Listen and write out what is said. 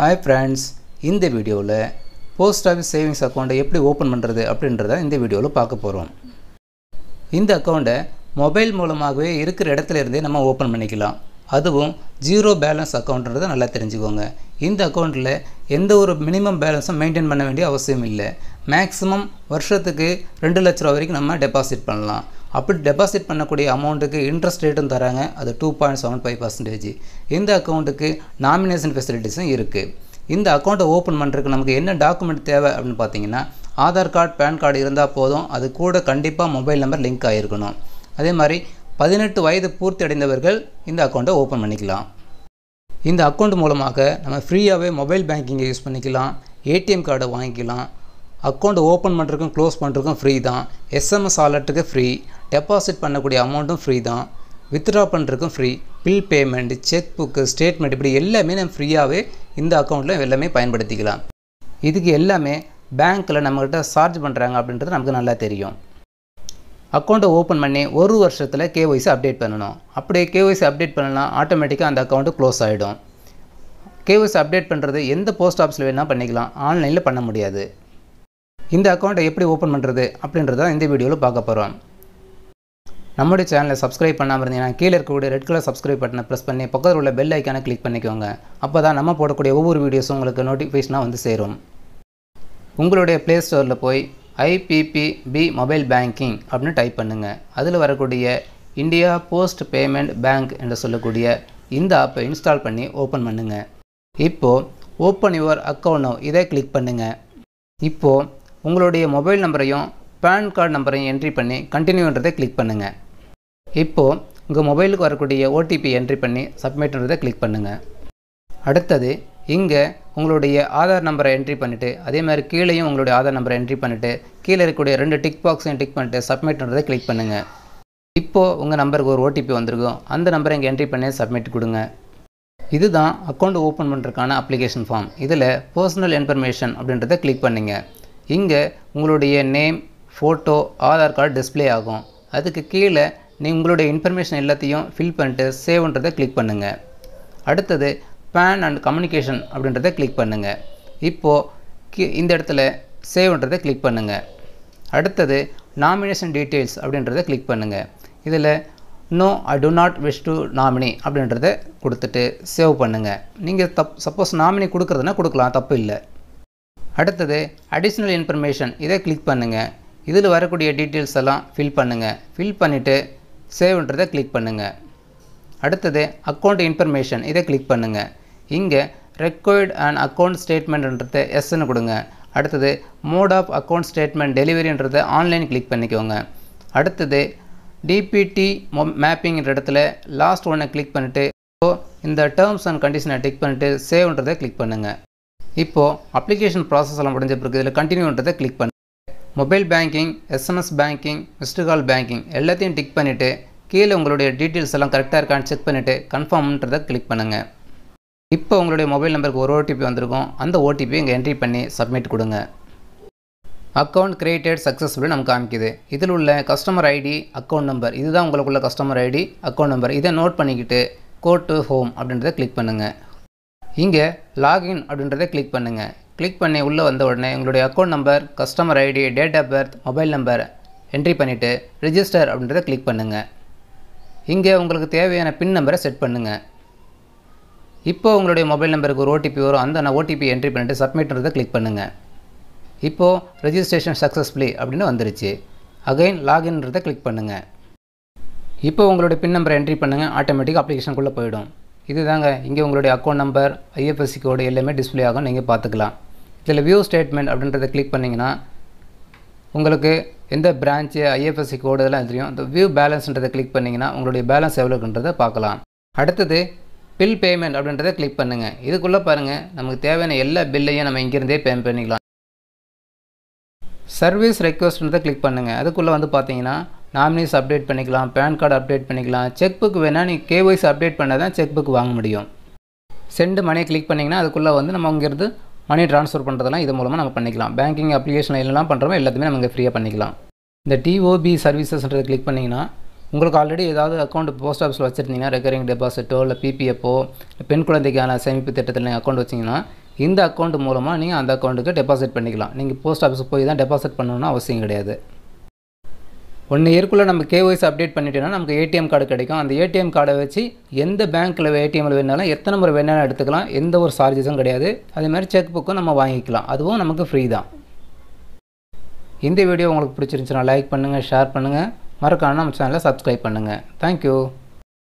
hi friends இந்த வீடியோவில் post office savings அக்கௌண்ட்டை எப்படி ஓப்பன் பண்ணுறது அப்படின்றத இந்த வீடியோவில் பார்க்க போகிறோம் இந்த அக்கௌண்ட்டை மொபைல் மூலமாகவே இருக்கிற இடத்துல இருந்தே நம்ம ஓப்பன் பண்ணிக்கலாம் அதுவும் ஜீரோ பேலன்ஸ் அக்கௌண்ட்ன்றதை நல்லா தெரிஞ்சுக்கோங்க இந்த அக்கௌண்ட்டில் எந்த ஒரு மினிமம் பேலன்ஸும் மெயின்டைன் பண்ண வேண்டிய அவசியம் இல்லை மேக்ஸிமம் வருஷத்துக்கு ரெண்டு லட்ச ரூபா வரைக்கும் நம்ம டெபாசிட் பண்ணலாம் அப்படி டெபாசிட் பண்ணக்கூடிய அமௌண்ட்டுக்கு இன்ட்ரெஸ்ட் ரேட்டும் தராங்க அது two point seven five percentage இந்த அக்கௌண்ட்டுக்கு நாமினேஷன் ஃபெசிலிட்டிஸும் இருக்குது இந்த அக்கௌண்ட்டை ஓப்பன் பண்ணுறதுக்கு நமக்கு என்ன டாக்குமெண்ட் தேவை அப்படின்னு பார்த்தீங்கன்னா ஆதார் கார்டு பேன் கார்டு இருந்தால் போதும் அது கூட கண்டிப்பாக மொபைல் நம்பர் லிங்க் ஆகிருக்கணும் அதே மாதிரி பதினெட்டு வயது பூர்த்தி அடைந்தவர்கள் இந்த அக்கௌண்ட்டை ஓப்பன் பண்ணிக்கலாம் இந்த அக்கௌண்ட் மூலமாக நம்ம ஃப்ரீயாகவே மொபைல் பேங்கிங்கை யூஸ் பண்ணிக்கலாம் ஏடிஎம் கார்டை வாங்கிக்கலாம் அக்கௌண்ட் ஓப்பன் பண்ணுறதுக்கும் க்ளோஸ் பண்ணுறதுக்கும் ஃப்ரீ தான் எஸ்எம்எஸ் ஆலர்ட்டுக்கு ஃப்ரீ டெபாசிட் பண்ணக்கூடிய அமௌண்ட்டும் ஃப்ரீ தான் வித்ட்ரா பண்ணுறதுக்கும் free bill payment cheque book statement இப்படி எல்லாமே நம்ம ஃப்ரீயாகவே இந்த அக்கௌண்ட்டில் எல்லாமே பயன்படுத்திக்கலாம் இதுக்கு எல்லாமே பேங்க்கில் நம்மக்கிட்ட சார்ஜ் பண்ணுறாங்க அப்படின்றது நமக்கு நல்லா தெரியும் அக்கௌண்ட்டை ஓப்பன் பண்ணி ஒரு வருஷத்தில் கேஒய்சி அப்டேட் பண்ணணும் அப்படியே கேஒய்சி அப்டேட் பண்ணலாம் ஆட்டோமேட்டிக்காக அந்த அக்கௌண்ட்டு க்ளோஸ் ஆகிடும் கேஒய்சி அப்டேட் பண்ணுறது எந்த போஸ்ட் ஆஃபீஸில் வேணால் பண்ணிக்கலாம் ஆன்லைனில் பண்ண முடியாது இந்த அக்கௌண்ட்டை எப்படி ஓப்பன் பண்ணுறது அப்படின்றத இந்த வீடியோவில் பார்க்க போகிறோம் நம்முடைய சேனலை சப்ஸ்கிரைப் பண்ணாமல் இருந்தீங்கன்னா கீழே இருக்கக்கூடிய ரெட் கலர் சப்ஸ்கிரைப் பட்டனை ப்ரெஸ் பண்ணி பக்கத்தில் உள்ள பெல் ஐக்கானை கிளிக் பண்ணிக்கோங்க அப்போ தான் நம்ம போடக்கூடிய ஒவ்வொரு வீடியோஸும் உங்களுக்கு நோட்டிஃபிகேஷனாக வந்து சேரும் உங்களுடைய ப்ளே ஸ்டோரில் போய் ஐபிபிபி மொபைல் பேங்கிங் அப்படின்னு டைப் பண்ணுங்கள் அதில் வரக்கூடிய இந்தியா போஸ்ட் பேமெண்ட் பேங்க் என்று சொல்லக்கூடிய இந்த ஆப்பை இன்ஸ்டால் பண்ணி ஓப்பன் பண்ணுங்கள் இப்போது ஓப்பன் யுவர் அக்கௌண்ட்டோ இதை கிளிக் பண்ணுங்கள் இப்போது உங்களுடைய மொபைல் நம்பரையும் பேன் கார்டு நம்பரையும் என்ட்ரி பண்ணி கண்டினியூன்றதை கிளிக் பண்ணுங்கள் இப்போது உங்கள் மொபைலுக்கு வரக்கூடிய ஓடிபி என்ட்ரி பண்ணி சப்மிட்ன்றதை கிளிக் பண்ணுங்கள் அடுத்தது இங்கே உங்களுடைய ஆதார் நம்பரை என்ட்ரி பண்ணிவிட்டு அதே மாதிரி கீழேயும் உங்களுடைய ஆதார் நம்பரை என்ட்ரி பண்ணிவிட்டு கீழே இருக்கக்கூடிய ரெண்டு டிக் பாக்ஸையும் டிக் பண்ணிட்டு சப்மிட்ன்றதை கிளிக் பண்ணுங்கள் இப்போது உங்கள் நம்பருக்கு ஒரு ஓடிபி வந்திருக்கும் அந்த நம்பரை இங்கே என்ட்ரி பண்ணி சப்மிட் கொடுங்க இதுதான் அக்கௌண்ட் ஓப்பன் பண்ணுறதுக்கான அப்ளிகேஷன் ஃபார்ம் இதில் பர்சனல் இன்ஃபர்மேஷன் அப்படின்றத கிளிக் பண்ணுங்கள் இங்கே உங்களுடைய name photo Aadhaar card display ஆகும் அதுக்கு கீழே நீங்கள் உங்களுடைய இன்ஃபர்மேஷன் எல்லாத்தையும் ஃபில் பண்ணிட்டு சேவ்ன்றதை கிளிக் பண்ணுங்கள் அடுத்தது பேன் அண்ட் கம்யூனிகேஷன் அப்படின்றத கிளிக் பண்ணுங்கள் இப்போது இந்த இடத்துல சேவ்ன்றதை கிளிக் பண்ணுங்கள் அடுத்தது நாமினேஷன் டீட்டெயில்ஸ் அப்படின்றத கிளிக் பண்ணுங்கள் இதில் no I do not wish to nominee அப்படின்றத கொடுத்துட்டு சேவ் பண்ணுங்கள் நீங்கள் தப் சப்போஸ் நாமினி கொடுக்குறதுனா கொடுக்கலாம் தப்பு இல்லை அடுத்தது அடிஷ்னல் இன்ஃபர்மேஷன் இதை கிளிக் பண்ணுங்கள் இதில் வரக்கூடிய டீட்டெயில்ஸ் எல்லாம் ஃபில் பண்ணுங்கள் ஃபில் பண்ணிவிட்டு சேவ்ன்றதை கிளிக் பண்ணுங்கள் அடுத்தது அக்கௌண்ட் இன்ஃபர்மேஷன் இதை கிளிக் பண்ணுங்கள் இங்கே ரெக்வயர்ட் அண்ட் அக்கௌண்ட் ஸ்டேட்மெண்ட்ன்றத எஸ்ன்னு கொடுங்க அடுத்தது மோட் ஆஃப் அக்கௌண்ட் ஸ்டேட்மெண்ட் டெலிவரின்றதை ஆன்லைன் கிளிக் பண்ணிக்கோங்க அடுத்தது டிபிடி மொ மேப்பிங்கிற இடத்துல லாஸ்ட் ஒன்னை கிளிக் பண்ணிவிட்டு ஸோ இந்த டேர்ம்ஸ் அண்ட் கண்டிஷனை டிக் பண்ணிவிட்டு சேவ்ன்றதை கிளிக் பண்ணுங்கள் இப்போது அப்ளிகேஷன் ப்ராசஸ் எல்லாம் முடிஞ்ச பிறகு இதில் கண்டினியூன்றதை கிளிக் பண்ணுங்கள் mobile banking SMS banking missed call banking எல்லாத்தையும் டிக் பண்ணிவிட்டு கீழே உங்களுடைய டீட்டெயில்ஸ் எல்லாம் கரெக்டாக இருக்கான்னு செக் பண்ணிவிட்டு கன்ஃபார்ம்ன்றதை கிளிக் பண்ணுங்கள் இப்போ உங்களுடைய மொபைல் நம்பருக்கு ஒரு ஓடிபி வந்திருக்கும் அந்த ஓடிபி இங்கே என்ட்ரி பண்ணி சப்மிட் கொடுங்க அக்கௌண்ட் கிரியேட்டட் சக்ஸஸ்ஃபுல் நமக்கு காமிக்குது இதில் உள்ள கஸ்டமர் ஐடி அக்கௌண்ட் நம்பர் இதுதான் உங்களுக்குள்ள கஸ்டமர் ஐடி அக்கௌண்ட் நம்பர் இதை நோட் பண்ணிக்கிட்டு கோ டு ஹோம் அப்படின்றத கிளிக் பண்ணுங்கள் இங்கே லாகின் அப்படின்றத கிளிக் பண்ணுங்கள் கிளிக் பண்ணி உள்ளே வந்த உடனே உங்களுடைய account number customer ID date of birth mobile number entry பண்ணிவிட்டு ரிஜிஸ்டர் அப்படின்றத கிளிக் பண்ணுங்கள் இங்கே உங்களுக்கு தேவையான பின் நம்பரை செட் பண்ணுங்கள் இப்போது உங்களுடைய மொபைல் நம்பருக்கு ஒரு ஓடிபி வரும் அந்த நான் ஓடிபி என்ட்ரி பண்ணிவிட்டு சப்மிட்ன்றதை கிளிக் பண்ணுங்கள் இப்போது ரெஜிஸ்ட்ரேஷன் சக்ஸஸ்ஃபுல்லி அப்படின்னு வந்துருச்சு அகைன் லாகின்றதை கிளிக் பண்ணுங்கள் இப்போ உங்களுடைய பின் நம்பரை என்ட்ரி பண்ணுங்கள் ஆட்டோமேட்டிக்காக அப்ளிகேஷனுக்குள்ளே போயிடும் இது தாங்க இங்கே உங்களுடைய அக்கௌண்ட் நம்பர் ஐஎஃப்எஸ்சி கோடு எல்லாமே டிஸ்பிளே ஆகும் நீங்கள் பார்த்துக்கலாம் இதில் வியூ ஸ்டேட்மெண்ட் அப்படின்றத கிளிக் பண்ணிங்கன்னா உங்களுக்கு எந்த பிரான்ச்சு ஐஎஃப்எஸ்சி கோடு இதெல்லாம் தெரியும் இந்த வியூ பேலன்ஸ்ன்றதை கிளிக் பண்ணிங்கன்னா உங்களுடைய பேலன்ஸ் எவ்வளோன்றதை பார்க்கலாம் அடுத்தது பில் பேமெண்ட் அப்படின்றத கிளிக் பண்ணுங்கள் இதுக்குள்ளே பாருங்கள் நமக்கு தேவையான எல்லா பில்லையும் நம்ம இங்கேருந்தே பேமெண்ட் பண்ணிக்கலாம் சர்வீஸ் ரெக்வஸ்ட்ன்றதை கிளிக் பண்ணுங்கள் அதுக்குள்ளே வந்து பார்த்தீங்கன்னா நாமினிஸ் அப்டேட் பண்ணிக்கலாம் பேன் கார்டு அப்டேட் பண்ணிக்கலாம் செக் புக் வேணால் நீங்கள் கேஒய்சி அப்டேட் பண்ணால் தான் செக் புக் வாங்க முடியும் சென்ட் மணியை கிளிக் பண்ணிங்கன்னா அதுக்குள்ளே வந்து நம்ம அங்கேருந்து மணி ட்ரான்ஸ்ஃபர் பண்ணுறதெல்லாம் இது மூலமாக நம்ம பண்ணிக்கலாம் பேங்கிங் அப்ளிகேஷன் என்னெல்லாம் பண்ணுறோமோ எல்லாத்தையுமே நம்ம இங்கே ஃப்ரீயாக பண்ணிக்கலாம் இந்த டிஓபி சர்வீசஸ்ன்றது கிளிக் பண்ணிங்கன்னா உங்களுக்கு ஆல்ரெடி ஏதாவது அக்கௌண்ட் போஸ்ட் ஆஃபீஸில் வச்சுருந்தீங்கன்னா ரெக்கரிங் டெபாசிட்டோ இல்லை பிபிஎஃப்போ பெண் குழந்தைக்கான சேமிப்பு திட்டத்தில் நீங்கள் அக்கௌண்ட் வச்சிங்கன்னா இந்த அக்கௌண்ட் மூலமாக நீங்கள் அந்த அக்கௌண்ட்டுக்கு டெபாசிட் பண்ணிக்கலாம் நீங்கள் போஸ்ட் ஆஃபீஸுக்கு போய் தான் டெபாசிட் பண்ணணும்னு அவசியம் கிடையாது ஒன் இயர்க்குள்ளே நம்ம கேஒய்ஸ் அப்டேட் பண்ணிட்டோம்னா நமக்கு ஏடிஎம் கார்டு கிடைக்கும் அந்த ஏடிஎம் கார்டை வச்சு எந்த பேங்க்கில் ஏடிஎம்மில் வேணாலும் எத்தனை முறை வேணாலும் எடுத்துக்கலாம் எந்த ஒரு சார்ஜஸும் கிடையாது அதே மாதிரி செக் புக்கும் நம்ம வாங்கிக்கலாம் அதுவும் நமக்கு ஃப்ரீ தான் இந்த வீடியோ உங்களுக்கு பிடிச்சிருந்துச்சுன்னா லைக் பண்ணுங்கள் ஷேர் பண்ணுங்கள் மறக்காம நம்ம சேனலை சப்ஸ்கிரைப் பண்ணுங்கள் தேங்க்யூ